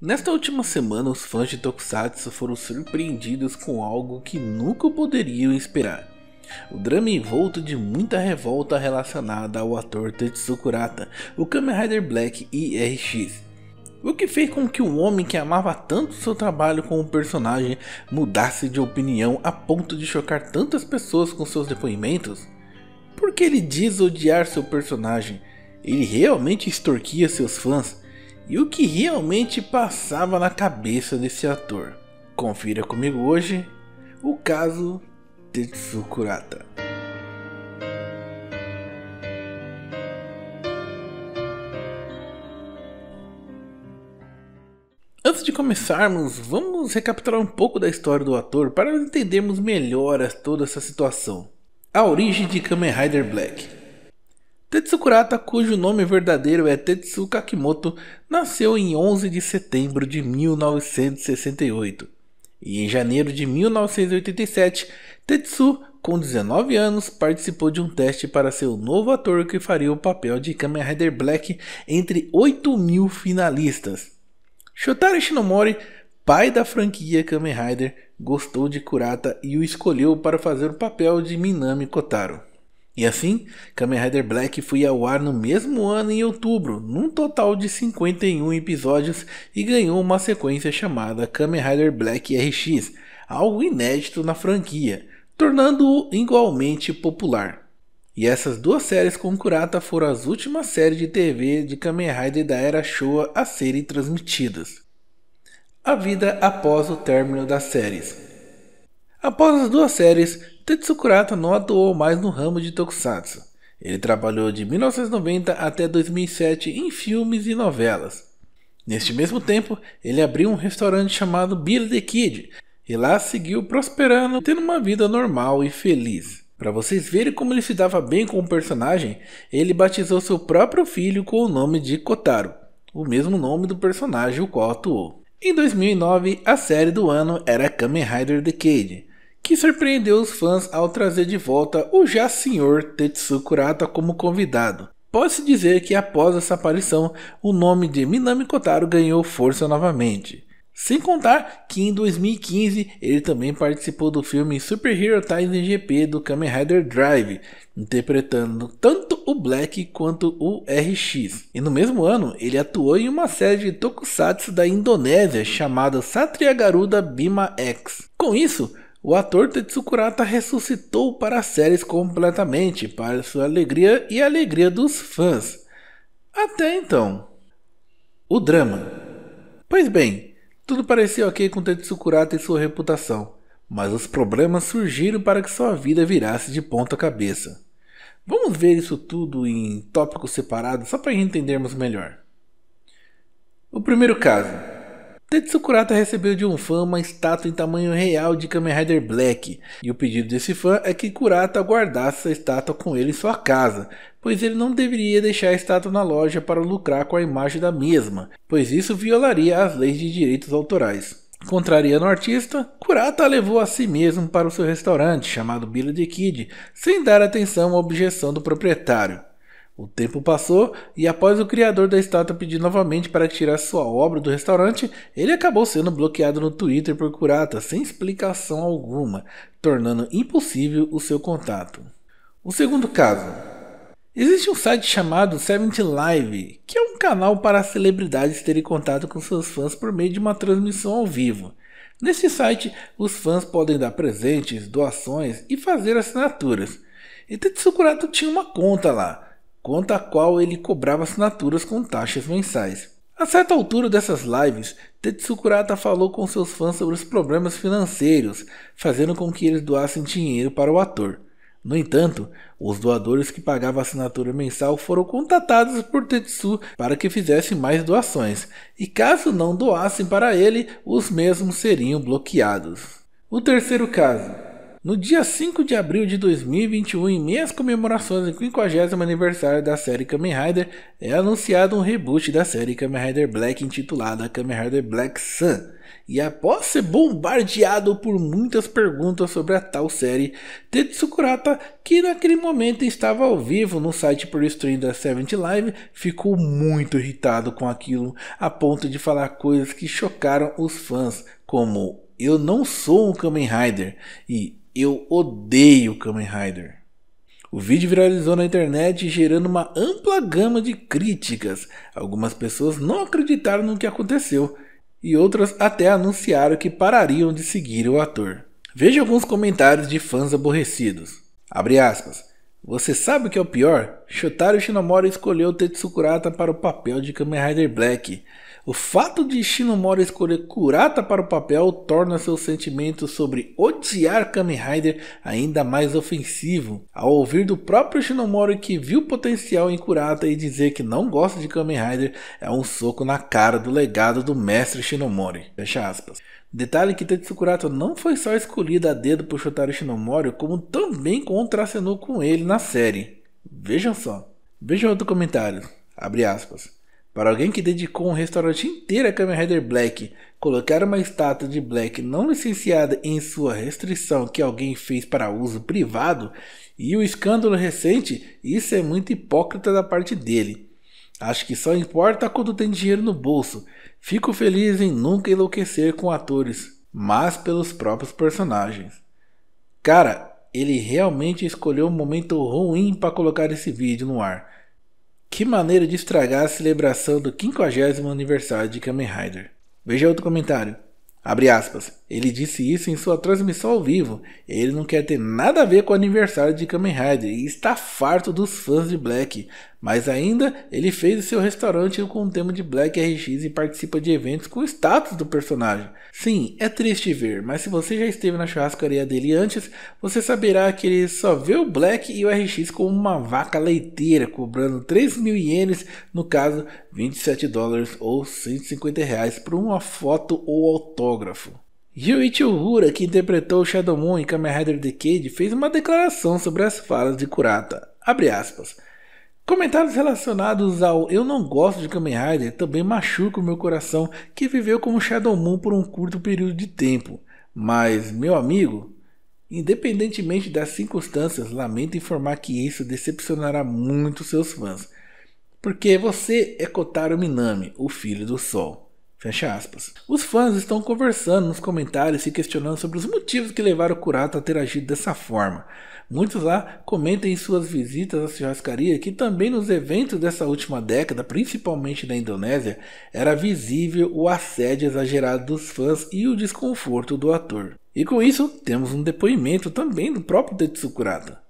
Nesta última semana, os fãs de Tokusatsu foram surpreendidos com algo que nunca poderiam esperar. O drama envolto de muita revolta relacionada ao ator Tetsu Kurata, o Kamen Rider Black IRX. O que fez com que um homem que amava tanto seu trabalho como personagem mudasse de opinião a ponto de chocar tantas pessoas com seus depoimentos? Porque ele diz odiar seu personagem? Ele realmente extorquia seus fãs? e o que realmente passava na cabeça desse ator. Confira comigo hoje o caso Tetsu Kurata. Antes de começarmos, vamos recapitular um pouco da história do ator para entendermos melhor toda essa situação. A origem de Kamen Rider Black. Tetsu Kurata, cujo nome verdadeiro é Tetsu Kakimoto, nasceu em 11 de setembro de 1968. E em janeiro de 1987, Tetsu, com 19 anos, participou de um teste para ser o novo ator que faria o papel de Kamen Rider Black entre 8 mil finalistas. Shotaro Shinomori, pai da franquia Kamen Rider, gostou de Kurata e o escolheu para fazer o papel de Minami Kotaro. E assim, Kamen Rider Black foi ao ar no mesmo ano em outubro, num total de 51 episódios e ganhou uma sequência chamada Kamen Rider Black RX, algo inédito na franquia, tornando-o igualmente popular. E essas duas séries com Kurata foram as últimas séries de TV de Kamen Rider da era Showa a serem transmitidas. A vida após o término das séries. Após as duas séries, Tetsu Kurata não atuou mais no ramo de tokusatsu. Ele trabalhou de 1990 até 2007 em filmes e novelas. Neste mesmo tempo, ele abriu um restaurante chamado Billy the Kid, e lá seguiu prosperando, tendo uma vida normal e feliz. Para vocês verem como ele se dava bem com o personagem, ele batizou seu próprio filho com o nome de Kotaro, o mesmo nome do personagem o qual atuou. Em 2009, a série do ano era Kamen Rider Decade, que surpreendeu os fãs ao trazer de volta o já senhor Tetsu Kurata como convidado. Pode-se dizer que após essa aparição, o nome de Minami Kotaro ganhou força novamente. Sem contar que em 2015 ele também participou do filme Super Hero Tyson GP do Kamen Rider Drive, interpretando tanto o Black quanto o RX. E no mesmo ano, ele atuou em uma série de tokusatsu da Indonésia chamada Satria Garuda Bima X. Com isso, o ator Tetsu Kurata ressuscitou para as séries completamente, para sua alegria e a alegria dos fãs. Até então. O drama. Pois bem, tudo parecia ok com Tetsu Kurata e sua reputação, mas os problemas surgiram para que sua vida virasse de ponta cabeça. Vamos ver isso tudo em tópicos separados só para entendermos melhor. O primeiro caso. Tetsu Kurata recebeu de um fã uma estátua em tamanho real de Kamen Rider Black, e o pedido desse fã é que Kurata guardasse a estátua com ele em sua casa, pois ele não deveria deixar a estátua na loja para lucrar com a imagem da mesma, pois isso violaria as leis de direitos autorais. Contrariando o artista, Kurata a levou a si mesmo para o seu restaurante, chamado Billy the Kid, sem dar atenção à objeção do proprietário. O tempo passou e, após o criador da estátua pedir novamente para tirar sua obra do restaurante, ele acabou sendo bloqueado no Twitter por Kurata sem explicação alguma, tornando impossível o seu contato. O segundo caso. Existe um site chamado 70 Live, que é um canal para celebridades terem contato com seus fãs por meio de uma transmissão ao vivo. Nesse site, os fãs podem dar presentes, doações e fazer assinaturas. E Tetsu Kurata tinha uma conta lá, quanto à qual ele cobrava assinaturas com taxas mensais. A certa altura dessas lives, Tetsukurata falou com seus fãs sobre os problemas financeiros, fazendo com que eles doassem dinheiro para o ator. No entanto, os doadores que pagavam assinatura mensal foram contatados por Tetsu para que fizessem mais doações, e caso não doassem para ele, os mesmos seriam bloqueados. O terceiro caso, no dia 5 de abril de 2021, em meias comemorações do 50 aniversário da série Kamen Rider, é anunciado um reboot da série Kamen Rider Black intitulada Kamen Rider Black Sun. E após ser bombardeado por muitas perguntas sobre a tal série, Tetsu Kurata, que naquele momento estava ao vivo no site por stream da 70 Live, ficou muito irritado com aquilo, a ponto de falar coisas que chocaram os fãs, como eu não sou um Kamen Rider e eu odeio Kamen Rider. O vídeo viralizou na internet, gerando uma ampla gama de críticas. Algumas pessoas não acreditaram no que aconteceu e outras até anunciaram que parariam de seguir o ator. Veja alguns comentários de fãs aborrecidos. Abre aspas. Você sabe o que é o pior? Shotaro Shinomori escolheu Tetsu Kurata para o papel de Kamen Rider Black. O fato de Shinomori escolher Kurata para o papel torna seu sentimento sobre odiar Kamen Rider ainda mais ofensivo. Ao ouvir do próprio Shinomori que viu potencial em Kurata e dizer que não gosta de Kamen Rider, é um soco na cara do legado do mestre Shinomori. Fecha aspas. Detalhe que Tetsu Kurato não foi só escolhido a dedo por Shotaro Shinomori, como também contracenou com ele na série. Vejam só. Vejam outro comentário. Abre aspas. Para alguém que dedicou um restaurante inteiro a Kamen Rider Black, colocar uma estátua de Black não licenciada em sua restrição que alguém fez para uso privado e o escândalo recente, isso é muito hipócrita da parte dele. Acho que só importa quando tem dinheiro no bolso. Fico feliz em nunca enlouquecer com atores, mas pelos próprios personagens. Cara, ele realmente escolheu um momento ruim para colocar esse vídeo no ar. Que maneira de estragar a celebração do 50 aniversário de Kamen Rider. Veja outro comentário. Abre aspas. Ele disse isso em sua transmissão ao vivo. Ele não quer ter nada a ver com o aniversário de Kamen Rider e está farto dos fãs de Black. Mas ainda, ele fez seu restaurante com o tema de Black RX e participa de eventos com o status do personagem. Sim, é triste ver, mas se você já esteve na churrascaria dele antes, você saberá que ele só vê o Black e o RX como uma vaca leiteira, cobrando 3 mil ienes, no caso 27 dólares ou 150 reais, por uma foto ou autógrafo fotógrafo. Yuichi Uhura, que interpretou Shadow Moon em Kamen Rider Decade, fez uma declaração sobre as falas de Kurata. Abre aspas. Comentários relacionados ao Eu não gosto de Kamen Rider também machucam meu coração, que viveu como Shadow Moon por um curto período de tempo. Mas, meu amigo, independentemente das circunstâncias, lamento informar que isso decepcionará muito seus fãs. Porque você é Kotaro Minami, o filho do sol. Fecha aspas. Os fãs estão conversando nos comentários se questionando sobre os motivos que levaram o Curato a ter agido dessa forma. Muitos lá comentam em suas visitas à churrascaria que também nos eventos dessa última década, principalmente na Indonésia, era visível o assédio exagerado dos fãs e o desconforto do ator. E com isso, temos um depoimento também do próprio Tetsu Kurata.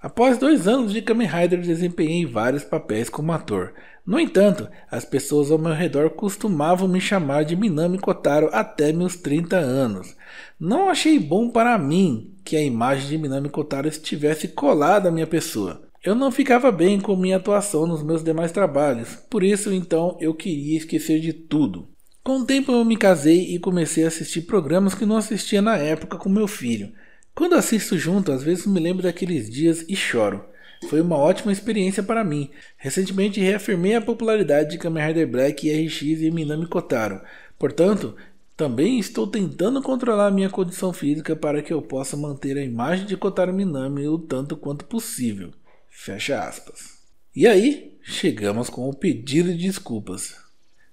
Após dois anos de Kamen Rider, desempenhei vários papéis como ator. No entanto, as pessoas ao meu redor costumavam me chamar de Minami Kotaro até meus 30 anos. Não achei bom para mim que a imagem de Minami Kotaro estivesse colada à minha pessoa. Eu não ficava bem com minha atuação nos meus demais trabalhos, por isso então eu queria esquecer de tudo. Com o tempo eu me casei e comecei a assistir programas que não assistia na época com meu filho. Quando assisto junto, às vezes me lembro daqueles dias e choro. Foi uma ótima experiência para mim. Recentemente reafirmei a popularidade de Kamen Rider Black e RX e Minami Kotaro. Portanto, também estou tentando controlar minha condição física para que eu possa manter a imagem de Kotaro Minami o tanto quanto possível. Fecha aspas. E aí, chegamos com o pedido de desculpas.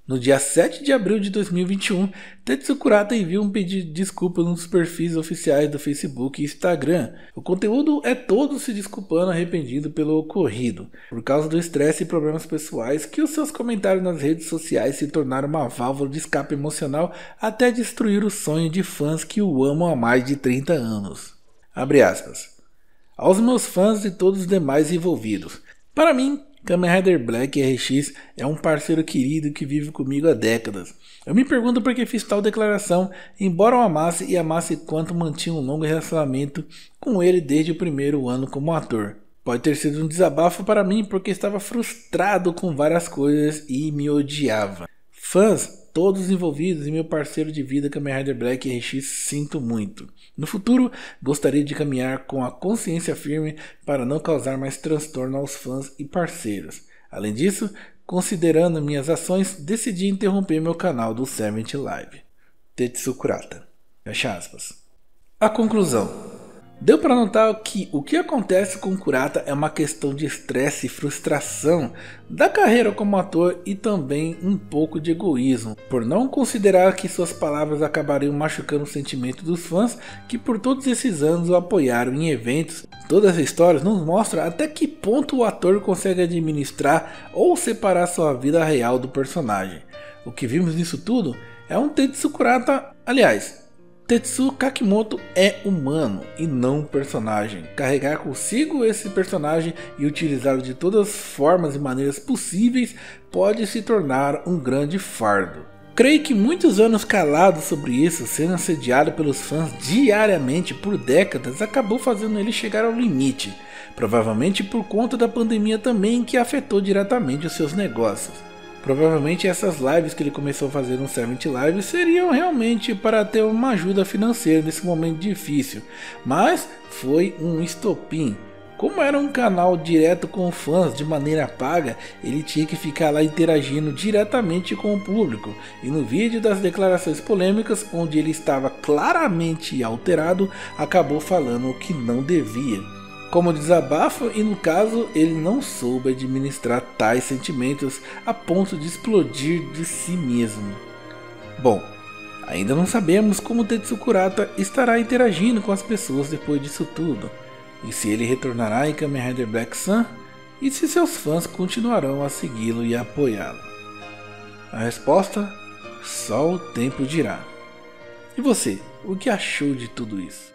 No dia 7 de abril de 2021, Tetsu Kurata enviou um pedido de desculpa nos perfis oficiais do Facebook e Instagram. O conteúdo é todo se desculpando arrependido pelo ocorrido, por causa do estresse e problemas pessoais que os seus comentários nas redes sociais se tornaram uma válvula de escape emocional até destruir o sonho de fãs que o amam há mais de 30 anos. Abre aspas. Aos meus fãs e todos os demais envolvidos. Para mim, Kamen Rider Black RX é um parceiro querido que vive comigo há décadas. Eu me pergunto por que fiz tal declaração, embora o amasse e amasse quanto mantinha um longo relacionamento com ele desde o primeiro ano como ator. Pode ter sido um desabafo para mim porque estava frustrado com várias coisas e me odiava. Fãs todos os envolvidos e meu parceiro de vida Kamen Rider Black RX, sinto muito. No futuro, gostaria de caminhar com a consciência firme para não causar mais transtorno aos fãs e parceiros. Além disso, considerando minhas ações, decidi interromper meu canal do Seventh Live. Tetsu Kurata. Fecha aspas. A conclusão. Deu para notar que o que acontece com Kurata é uma questão de estresse e frustração da carreira como ator e também um pouco de egoísmo, por não considerar que suas palavras acabariam machucando o sentimento dos fãs que por todos esses anos o apoiaram em eventos. Todas as histórias nos mostram até que ponto o ator consegue administrar ou separar sua vida real do personagem. O que vimos nisso tudo é um Tetsu Kurata, aliás, Tetsuo Kakimoto é humano e não personagem. Carregar consigo esse personagem e utilizá-lo de todas as formas e maneiras possíveis pode se tornar um grande fardo. Creio que muitos anos calados sobre isso, sendo assediado pelos fãs diariamente por décadas, acabou fazendo ele chegar ao limite, provavelmente por conta da pandemia também que afetou diretamente os seus negócios. Provavelmente essas lives que ele começou a fazer no Servant Live seriam realmente para ter uma ajuda financeira nesse momento difícil, mas foi um estopim. Como era um canal direto com fãs de maneira paga, ele tinha que ficar lá interagindo diretamente com o público. E no vídeo das declarações polêmicas, onde ele estava claramente alterado, acabou falando o que não devia como desabafo e, no caso, ele não soube administrar tais sentimentos a ponto de explodir de si mesmo. Bom, ainda não sabemos como Tetsu Kurata estará interagindo com as pessoas depois disso tudo, e se ele retornará em Kamen Rider Black Sun, e se seus fãs continuarão a segui-lo e apoiá-lo. A resposta? Só o tempo dirá. E você, o que achou de tudo isso?